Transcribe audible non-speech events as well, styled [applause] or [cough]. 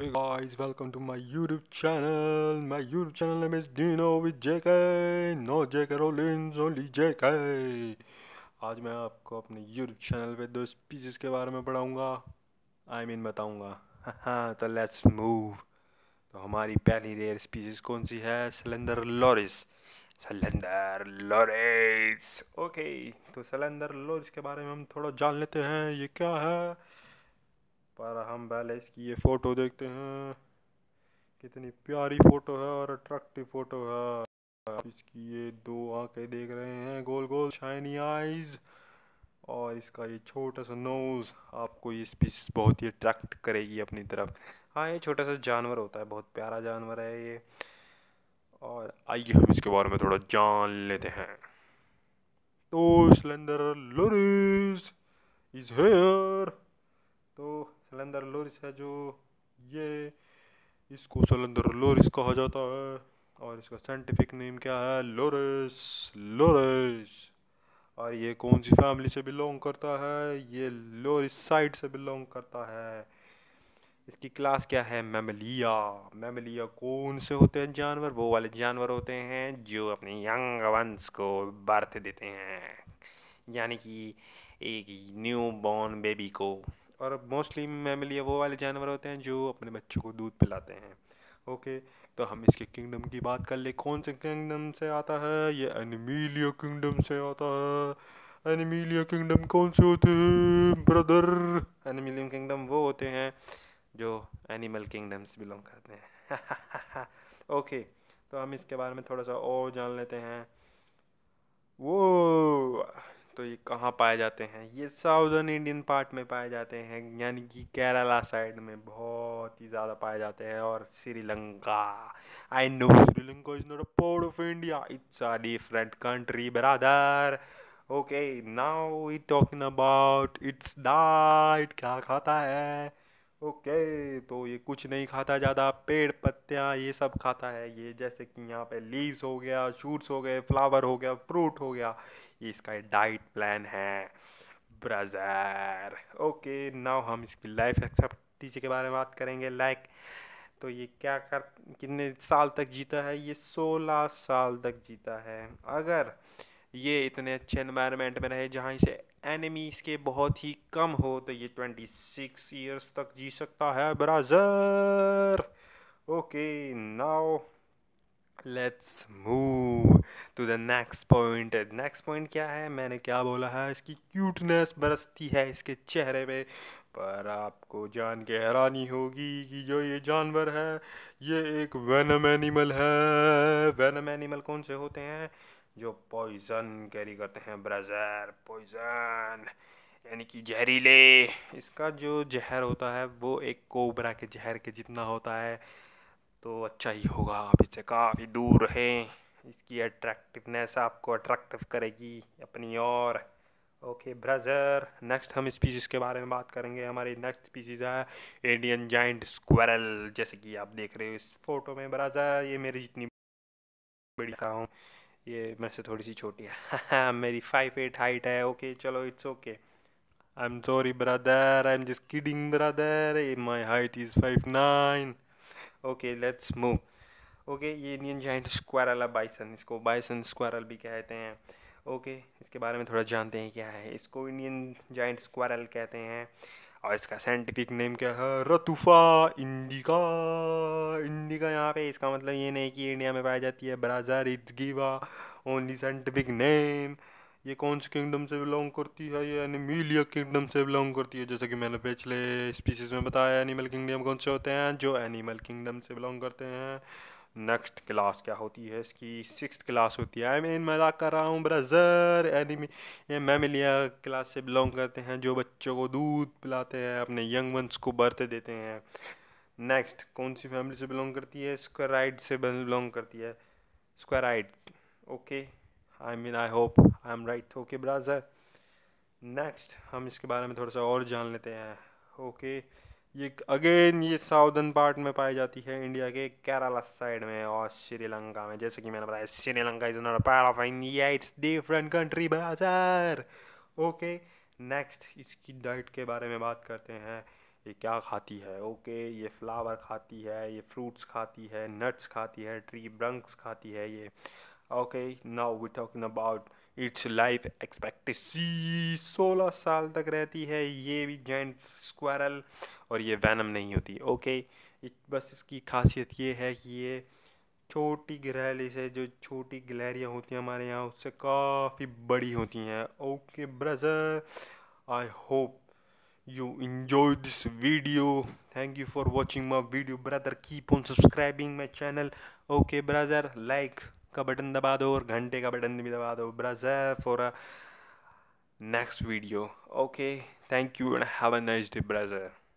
Hey guys, welcome to my YouTube channel. My YouTube channel name is Dino with JK. No JK Rollins, only JK. आज मैं आपको अपने YouTube channel पे दो species के बारे में पढ़ाऊंगा आई I मीन mean बताऊंगा हाँ [laughs] तो लेट्स मूव तो हमारी पहली रेयर स्पीसीज कौन सी है slender loris slender loris okay तो सिलेंडर लॉरिस के बारे में हम थोड़ा जान लेते हैं ये क्या है पर हम पहले इसकी ये फ़ोटो देखते हैं कितनी प्यारी फ़ोटो है और अट्रैक्टिव फ़ोटो है इसकी ये दो आंखें देख रहे हैं गोल गोल शाइनी आईज और इसका ये छोटा सा नोज़ आपको ये स्पीस बहुत ही अट्रैक्ट करेगी अपनी तरफ हाँ ये छोटा सा जानवर होता है बहुत प्यारा जानवर है ये और आइए हम इसके बारे में थोड़ा जान लेते हैं तो slender loris is here slender loris है जो ये इसको सिलेंडर लोरिस कहा जाता है और इसका साइंटिफिक नेम क्या है लोरिस लोरिस और ये कौन सी फैमिली से बिलोंग करता है ये लोरिस साइड से बिलोंग करता है इसकी क्लास क्या है मेमलिया मेमलिया कौन से होते हैं जानवर वो वाले जानवर होते हैं जो अपने यंग वंश को बर्थ देते हैं यानी कि एक न्यू बॉर्न बेबी को और मोस्टली मेमल वो वाले जानवर होते हैं जो अपने बच्चों को दूध पिलाते हैं ओके तो हम इसके किंगडम की बात कर ले कौन से किंगडम से आता है ये एनिमीलिया किंगडम से आता है एनिमीलिया किंगडम कौन से होते हैं ब्रदर एनिमिलियम किंगडम वो होते हैं जो एनिमल किंगडम से बिलोंग करते हैं ओके [laughs] तो हम इसके बारे में थोड़ा सा और जान लेते हैं वो तो ये कहाँ पाए जाते हैं ये साउदर्न इंडियन पार्ट में पाए जाते हैं यानी कि केरला साइड में बहुत ही ज़्यादा पाए जाते हैं और Sri Lanka I know Sri Lanka is not a part of India it's a different country बरादर okay now we talking about it's diet क्या खाता है ओके तो ये कुछ नहीं खाता ज़्यादा पेड़ पत्तियाँ ये सब खाता है ये जैसे कि यहाँ पे लीव्स हो गया शूट्स हो गए फ्लावर हो गया फ्रूट हो गया ये इसका डाइट प्लान है ब्रज़र ओके नाउ हम इसकी लाइफ एक्सपेक्टेंसी के बारे में बात करेंगे लाइक तो ये क्या कर कितने साल तक जीता है ये सोलह साल तक जीता है अगर ये इतने अच्छे इन्वायरमेंट में रहे जहाँ इसे एनिमीज़ के बहुत ही कम हो तो ये ट्वेंटी सिक्स ईयर्स तक जी सकता है brother okay now let's move to the next point next point क्या है मैंने क्या बोला है इसकी क्यूटनेस बरसती है इसके चेहरे पे पर आपको जान के हैरानी होगी कि जो ये जानवर है ये एक वैनम एनिमल है वेनम एनिमल कौन से होते हैं जो पॉइज़न कैरी करते हैं ब्रज़र पॉइज़न यानी कि जहरीले इसका जो जहर होता है वो एक कोबरा के जहर के जितना होता है तो अच्छा ही होगा आप इससे काफ़ी दूर रहें इसकी अट्रैक्टिवनेस आपको अट्रैक्टिव करेगी अपनी और ओके ब्रज़र नेक्स्ट हम स्पीसीज़ के बारे में बात करेंगे हमारी नेक्स्ट स्पीसीज़ है इंडियन जाइंट स्क्वेरल जैसे कि आप देख रहे हो इस फोटो में ब्रज़र ये मेरी जितनी बड़ी हूँ ये मेरे से थोड़ी सी छोटी है [laughs] मेरी फाइव एट हाइट है ओके चलो it's okay I am sorry brother I am just kidding brother my height is five nine okay let's move okay ये इंडियन जाइंट स्क्वायरला बाइसन इसको बाइसन स्क्वायरल भी कहते हैं ओके इसके बारे में थोड़ा जानते हैं क्या है इसको इंडियन जाइंट स्क्वायरल कहते हैं और इसका साइंटिफिक नेम क्या है रतुफा इंडिका इंडिका यहाँ पे इसका मतलब ये नहीं कि इंडिया में पाई जाती है brother it's given only scientific name ये कौन से किंगडम से बिलोंग करती है ये एनिमिलिया किंगडम से बिलोंग करती है जैसे कि मैंने पिछले स्पीसीज में बताया एनिमल किंगडम कौन से होते हैं जो एनिमल किंगडम से बिलोंग करते हैं नेक्स्ट क्लास क्या होती है इसकी सिक्स क्लास होती है आई मीन मजाक कर रहा हूँ ब्रज़र एनिमी ये मेमिलिया क्लास से बिलोंग करते हैं जो बच्चों को दूध पिलाते हैं अपने यंग वंस को बर्थ देते हैं नेक्स्ट कौन सी फैमिली से बिलोंग करती है स्क्वाइड से बिलोंग करती है squid okay I mean I hope I am right okay brother next हम इसके बारे में थोड़ा सा और जान लेते हैं ओके okay. ये अगेन ये साउदर्न पार्ट में पाई जाती है इंडिया के केरला साइड में और श्रीलंका में जैसे कि मैंने बताया Sri Lanka is not part of India it's different country बाजार ओके नेक्स्ट इसकी डाइट के बारे में बात करते हैं ये क्या खाती है ओके ये फ्लावर खाती है ये फ्रूट्स खाती है नट्स खाती है ट्री ब्रंक्स खाती है ये okay now we're talking about its life expectancy सोलह साल तक रहती है ये भी जॉइंट स्क्वायरल और ये वैनम नहीं होती ओके बस इसकी खासियत ये है कि ये छोटी गिरहली से जो छोटी गिलहरियाँ होती हैं हमारे यहाँ उससे काफ़ी बड़ी होती हैं okay brother I hope you enjoy this video thank you for watching my video brother keep on subscribing my channel okay brother like का बटन दबा दो और घंटे का बटन भी दबा दो brother for a next video okay thank you and have a nice day ब्रजर